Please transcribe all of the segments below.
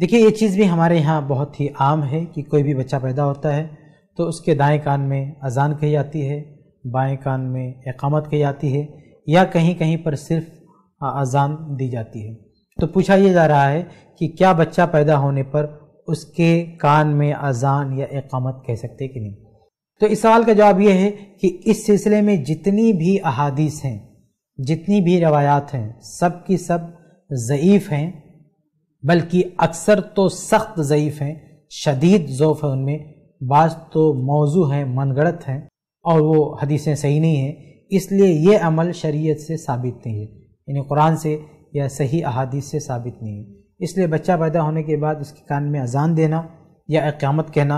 देखिए ये चीज़ भी हमारे यहाँ बहुत ही आम है कि कोई भी बच्चा पैदा होता है तो उसके दाएं कान में अजान कही जाती है बाएं कान में एकामत कही जाती है या कहीं कहीं पर सिर्फ अजान दी जाती है तो पूछा यह जा रहा है कि क्या बच्चा पैदा होने पर उसके कान में अजान या एकामत कह सकते कि नहीं तो इस सवाल का जवाब यह है कि इस सिलसिले में जितनी भी अहादीस हैं जितनी भी रवायात हैं सब की सब ज़यीफ़ हैं बल्कि अक्सर तो सख्त ज़यीफ़ हैं शदीद ज़ोफ़ है उनमें बाज तो मौजू हैं मनगढ़त हैं और वो हदीसें सही नहीं हैं इसलिए ये अमल शरीयत से साबित नहीं है यानी कुरान से या सही अहादीस से साबित नहीं है इसलिए बच्चा पैदा होने के बाद उसके कान में अजान देना या अकामत कहना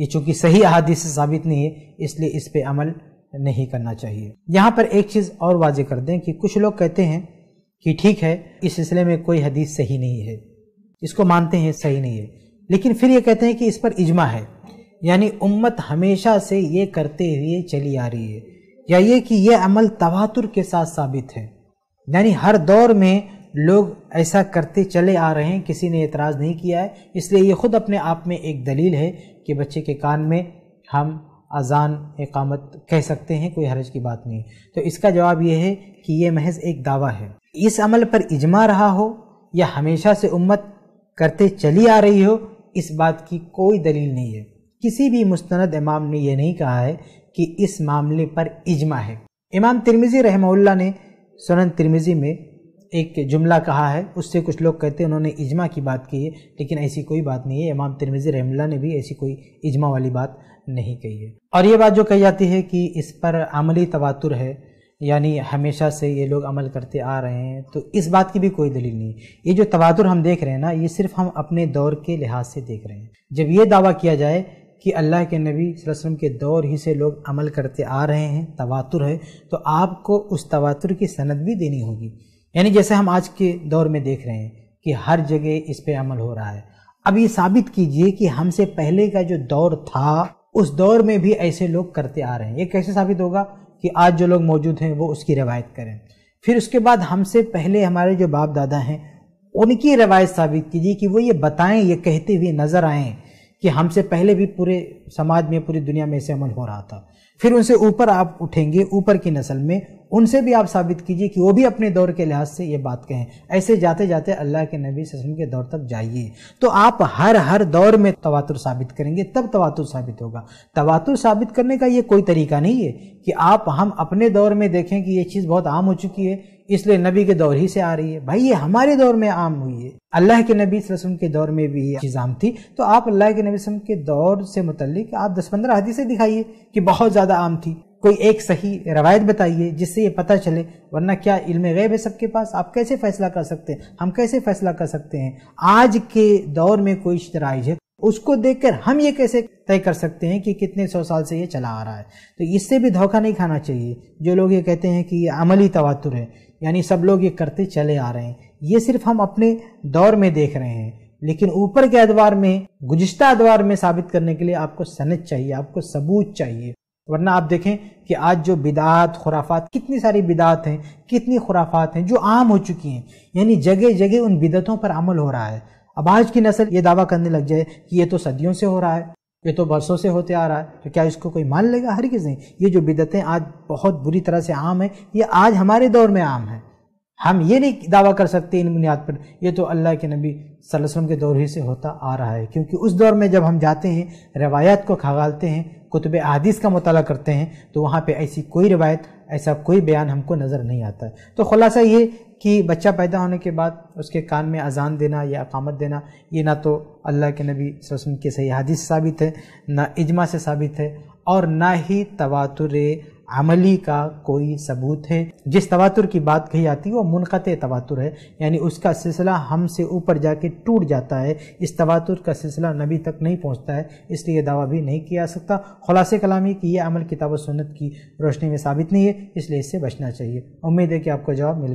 ये चूँकि सही अहादीस से साबित नहीं है इसलिए इस पर अमल नहीं करना चाहिए यहाँ पर एक चीज़ और वाजे कर दें कि कुछ लोग कहते हैं कि ठीक है इस सिलसिले में कोई हदीस सही नहीं है इसको मानते हैं सही नहीं है लेकिन फिर ये कहते हैं कि इस पर इजमा है यानी उम्मत हमेशा से ये करते हुए चली आ रही है या ये कि यह अमल तवातुर के साथ साबित है यानी हर दौर में लोग ऐसा करते चले आ रहे हैं किसी ने एतराज़ नहीं किया है इसलिए ये खुद अपने आप में एक दलील है कि बच्चे के कान में हम अजान एकामत कह सकते हैं कोई हरज की बात नहीं तो इसका जवाब यह है कि ये महज एक दावा है इस अमल पर इजमा रहा हो या हमेशा से उम्मत करते चली आ रही हो इस बात की कोई दलील नहीं है किसी भी मुस्ंद इमाम ने यह नहीं कहा है कि इस मामले पर इजमा है इमाम तिरमिज़ी रहमल्ला ने सुनन तिरमिज़ी में एक जुमला कहा है उससे कुछ लोग कहते हैं उन्होंने इजमा की बात की है लेकिन ऐसी कोई बात नहीं है इमाम तिरमिज़ी रहमल्ला ने भी ऐसी कोई इजमा वाली बात नहीं कही है और ये बात जो कही जाती है कि इस पर आमली तवातुर है यानी हमेशा से ये लोग अमल करते आ रहे हैं तो इस बात की भी कोई दलील नहीं ये जो तबादुर हम देख रहे हैं ना ये सिर्फ हम अपने दौर के लिहाज से देख रहे हैं जब ये दावा किया जाए कि अल्लाह के नबी वसल्लम के दौर ही से लोग अमल करते आ रहे हैं तवातुर है तो आपको उस तवातुर की सनद भी देनी होगी यानी जैसे हम आज के दौर में देख रहे हैं कि हर जगह इस पर अमल हो रहा है अब ये साबित कीजिए कि हमसे पहले का जो दौर था उस दौर में भी ऐसे लोग करते आ रहे हैं ये कैसे साबित होगा कि आज जो लोग मौजूद हैं वो उसकी रवायत करें फिर उसके बाद हमसे पहले हमारे जो बाप दादा हैं उनकी रवायत साबित कीजिए कि वो ये बताएं ये कहते हुए नज़र आएँ कि हमसे पहले भी पूरे समाज में पूरी दुनिया में ऐसे अमल हो रहा था फिर उनसे ऊपर आप उठेंगे ऊपर की नस्ल में उनसे भी आप साबित कीजिए कि वो भी अपने दौर के लिहाज से ये बात कहें ऐसे जाते जाते अल्लाह के नबी वसल्लम के दौर तक जाइए तो आप हर हर दौर में तवातुर साबित करेंगे तब तवातुर साबित होगा तवातुर साबित करने का ये कोई तरीका नहीं है कि आप हम अपने दौर में देखें कि ये चीज़ बहुत आम हो चुकी है इसलिए नबी के दौर ही से आ रही है भाई ये हमारे दौर में आम हुई है अल्लाह के नबी वसम के दौर में भी ये चीज़ आम थी तो आप अल्लाह के नबी वसम के दौर से मुतलिक आप दस पंद्रह हदीसें दिखाइए कि बहुत ज़्यादा आम थी कोई एक सही रवायत बताइए जिससे ये पता चले वरना क्या इल्म गैब है सबके पास आप कैसे फैसला कर सकते हैं हम कैसे फैसला कर सकते हैं आज के दौर में कोई शराइज है उसको देखकर हम ये कैसे तय कर सकते हैं कि कितने सौ साल से ये चला आ रहा है तो इससे भी धोखा नहीं खाना चाहिए जो लोग ये कहते हैं कि ये अमली तवातुर है यानी सब लोग ये करते चले आ रहे हैं ये सिर्फ हम अपने दौर में देख रहे हैं लेकिन ऊपर के अदवार में गुज्त अदवार में साबित करने के लिए आपको सनत चाहिए आपको सबूत चाहिए वरना आप देखें कि आज जो बिदात खुराफात कितनी सारी बिदात हैं कितनी खुराफात हैं जो आम हो चुकी हैं यानी जगह जगह उन बिदतों पर अमल हो रहा है अब आज की नस्ल ये दावा करने लग जाए कि ये तो सदियों से हो रहा है ये तो बरसों से होते आ रहा है तो क्या इसको कोई मान लेगा हर किसी ये जो बिदतें आज बहुत बुरी तरह से आम है ये आज हमारे दौर में आम है हम ये नहीं दावा कर सकते इन बुनियाद पर ये तो अल्लाह के नबी वसल्लम के दौर ही से होता आ रहा है क्योंकि उस दौर में जब हम जाते हैं रवायात को खगालते हैं कुतुब अदीस का मताल करते हैं तो वहाँ पर ऐसी कोई रवायत ऐसा कोई बयान हमको नज़र नहीं आता है तो ख़ुलासा ये कि बच्चा पैदा होने के बाद उसके कान में अजान देना या अकामत देना ये ना तो अल्लाह के नबी वसम के सही हदीस साबित है ना इजमा से साबित है और ना ही तवातुर अमली का कोई सबूत है जिस तवातुर की बात कही जाती है वो मुनक़त तवातुर है यानी उसका सिलसिला हमसे ऊपर जाके टूट जाता है इस तवातुर का सिलसिला नबी तक नहीं पहुंचता है इसलिए दावा भी नहीं किया जा सकता खुलासे कलामी कि यह अमल किताब सुन्नत की रोशनी में साबित नहीं है इसलिए इससे बचना चाहिए उम्मीद है कि आपको जवाब मिल